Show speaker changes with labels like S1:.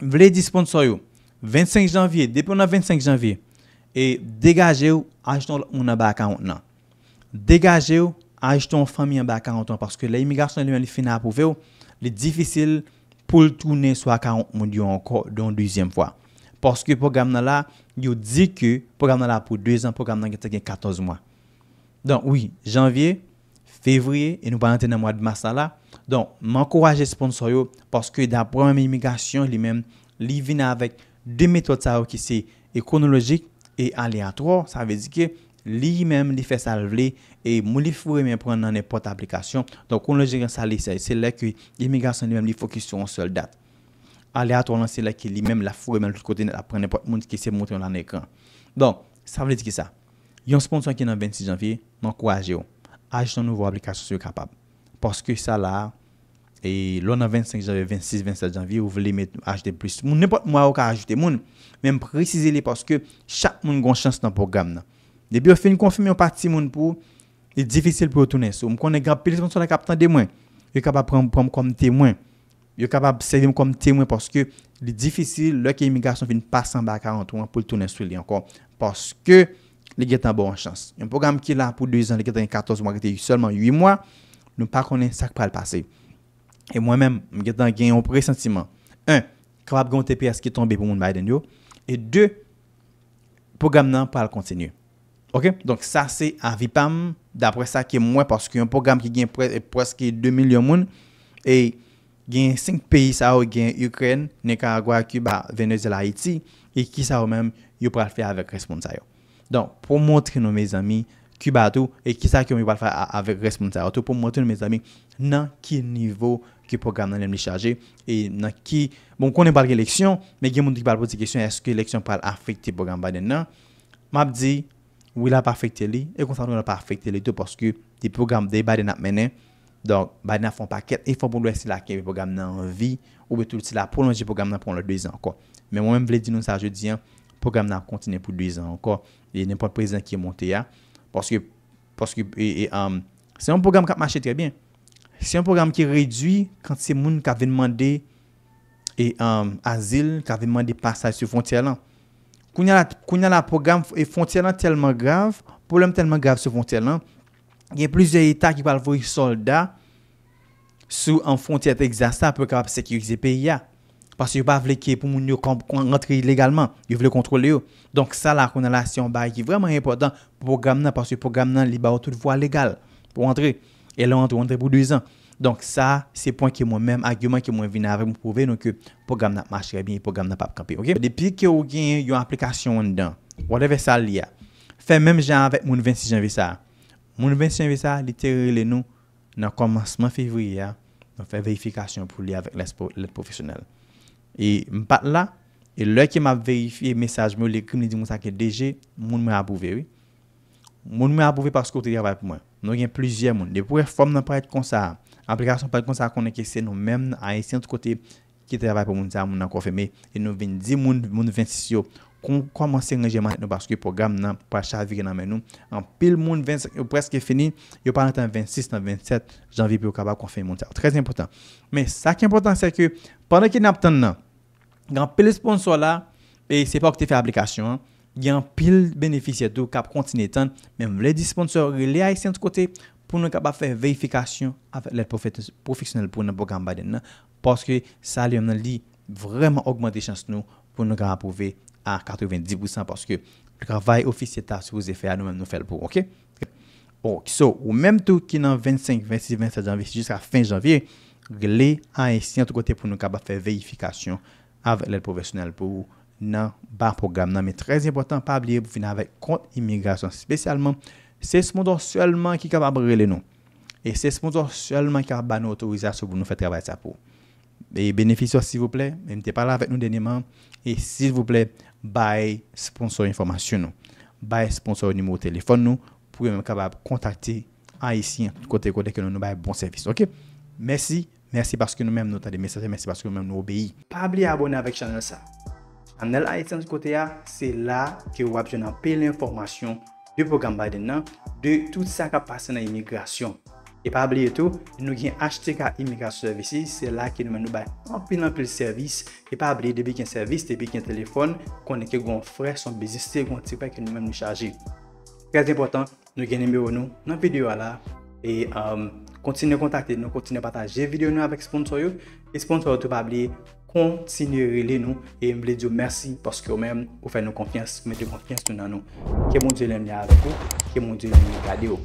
S1: Vle disponsor yo, 25 janvye, depo na 25 janvye, e degaje yo ajiton moun a baka an nan. Degaje yo ajiton moun a baka an nan. Paske la imigrasyon li men li fina apou ve yo, li difisil pou l toune swa akan moun yo anko don dwezyem fwa. Paske program nan la, yo di ke program nan la pou dwezyem program nan gen te gen 14 mwa. Don, oui, janvye... fevriye, e nou ba lante nan mwa dima sa la, don, mankouraje sponsor yo, paske da promem imigasyon li men, li vina avek, de metode sa yo ki se, ekonologik, e aliatro, sa ve di ki, li men li fe salve li, e mou li fure men pran nan epote aplikasyon, don, konologik gen sa li se, se le ki, imigasyon li men li fokisyon sol dat, aliatro lan se le ki, li men la fure men lout kote net, apren epote moun ki se moun ten lan ekran, don, sa ve di ki sa, yon sponsor ki nan 26 janvye, mankouraje ajit an nouvo aplikasyon sou yo kapab. Paske sa la, e lona 25 janvi, 26, 27 janvi, ou vle mwen ajite plus. Mwen nepot mwen a ou ka ajite mwen, men mwen prezise li paske, chak mwen gonshanse nan program nan. Debi yo fin konfimi yo pati mwen pou, li difisil pou yo toune sou. Mwen konen grap pilis mwen sou la kapitan de mwen, yo kapab pran pou mwen kom temwen. Yo kapab seve mwen kom temwen paske, li difisil, lò ki imigrasyon fin pasan ba 40 an, pou toune sou li ankon. Paske, li getan bo an chans. Yon program ki la pou 2 an, li getan yon 14 mwan, getan yon 8 mwan, nou pa konen sak pral pase. E mwen men, mwen getan gen yon presensiman. 1. Krabab goun TPS ki tombe pou moun Biden yo. E 2. Program nan pral kontinu. Ok? Donk sa se avipam, dapre sa ki mwen, paske yon program ki gen pres, preske 2 milyon moun, e gen 5 peyi sa ou gen Ukraine, Nekaragwa, Cuba, Venezuela, Haiti, e ki sa ou men, yon pral fe avek responsa yo. Don, pou montre nou me zami ki ba tou, e ki sa ki ou mi wale fay avek responsaryo tou, pou montre nou me zami nan ki nivou ki program nan lèm li chaje, e nan ki, bon konen balke leksyon, me gen moun di ki bal pose de leksyon, eske leksyon pal afekte program baden nan, map di, wila pa afekte li, e kon san wala pa afekte li tou, porske di program dey baden ap menen, don, baden ap fon paket, e fon pou lwese la ke bi program nan vi, ou bi touti la polonje program nan pon lè 2 an kon. Men mwen mwen vle di nou sa jodi an, Program nan kontine pou 2 zan anko. Yen nenpon prezant ki yon monte ya. Porske, porske, e, e, am, um, se yon program kap mache trebyen. Se yon program ki reduy, kante se moun kap venmande, e, am, um, azil, kap venmande pasaj sou fontyer lan. Kounyan la, kounyan la program, e fontyer lan telman grav, poulem telman grav sou fontyer lan. Yen plizye etat ki palvo yon soldat sou an fontyer te egzastan pou kap sekirize pe yon. Pas yon pa vleke pou moun yon kon rentre ilegalman. Yon vle kontrole yo. Donk sa la kounalasyon ba yon ki vreman important pou program nan. Pas yon program nan li ba ou tout vwa legal pou rentre. E lan rentre ou rentre pou 2 an. Donk sa se point ki moun menm agyoman ki moun vina avek mou prouve. Donk yo program nan mashre bin, program nan pa pkampi. Depi ki yo gen yon aplikasyon an dan, wadeve sa li ya. Fè menm jan avèk moun 26 janvisa. Moun 26 janvisa, literer lè nou nan komanseman fevri ya. Fè veifikasyon pou li avèk lè profesyonel. E m pat la, e lè ki m ap verifiye mesaj mè ou lè krim lè di moun sa ke deje, moun mè ap bouve, oui. Moun mè ap bouve paskou te di rabay pou mwen. Nou gen plizye moun. De pou reform nan pwè et kon sa, aplikasyon pwè et kon sa konen ke se nou mèm nan a ese an tou kote ki te rabay pou moun sa moun nan kon fèmè. E nou ven di moun, moun 26 yo, kon kwa monsen rejeman et nou paskou program nan pwa chal vire nan mè nou. An pil moun 25, yo preske fèni, yo palantan 26 nan 27 janvi pou yo kabab kon fèmè moun sa. Trez impotant. Men sa ki impotant Gan pil sponsor la, pe se pa akte fe aplikasyon, gan pil benefisye tou kap kontin etan, menm le disponsor, le a ese an tou kote, pou nou kap pa fe veifikasyon avet le profesyonel pou nan bo gamba den nan, paske sa li yon nan li vreman augmente chans nou pou nou kap apove a 90% paske le kravay ofisye ta sou ze fe a nou menm nou fel pou, ok? Ok, so, ou menm tou ki nan 25, 26, 27 janvi, si jis ka fin janvi, le a ese an tou kote pou nou kap pa fe veifikasyon avèk lèl profesyonel pou nan ba program nan. Mè trèz important, pa abliye, pou finan avèk kont imigrasyon spesyalman, se spondor sèlman ki kabab rele nou. E se spondor sèlman ki aban nou otorizasyon pou nou fèk travay sa pou. E benefisor, s'il vous plè, mè mè te parlè avèk nou denyman. E s'il vous plè, baye sponsor informasyon nou. Baye sponsor ou nimo ou telefon nou. Pou yon mè kabab kontakti a isi, an tout kote kote ke nou nou baye bon servis. Ok? Mèsi. Merci parce que nous-mêmes nous avons des messages, merci parce que nous-mêmes nous obéissons. Pas oublier abonner avec channel ça. Channel Haïtien côté côté c'est là que vous avez peu l'information du programme Biden, de tout ce qui passe dans l'immigration. Et pas oublier tout, nous avons HTK Immigration Services, c'est là que nous nous en plein en pile service. Et pas oublier depuis qu'un service, depuis qu'un téléphone, qu'on est grand frère, son business, c'est pas que nous-mêmes nous charger. Très important, nous avons numéro nous dans la vidéo là. Et euh, Kontine kontakte nou, kontine pataje videyo nou avèk sponsor yo. E sponsor yo tou pa ble, kontine rele nou. E mble diyo mersi porske ou mèm ou fè nou konfians, mète konfians nou nan nou. Kè moun diyo lèm lè avèkou, kè moun diyo lèm lè gade yo.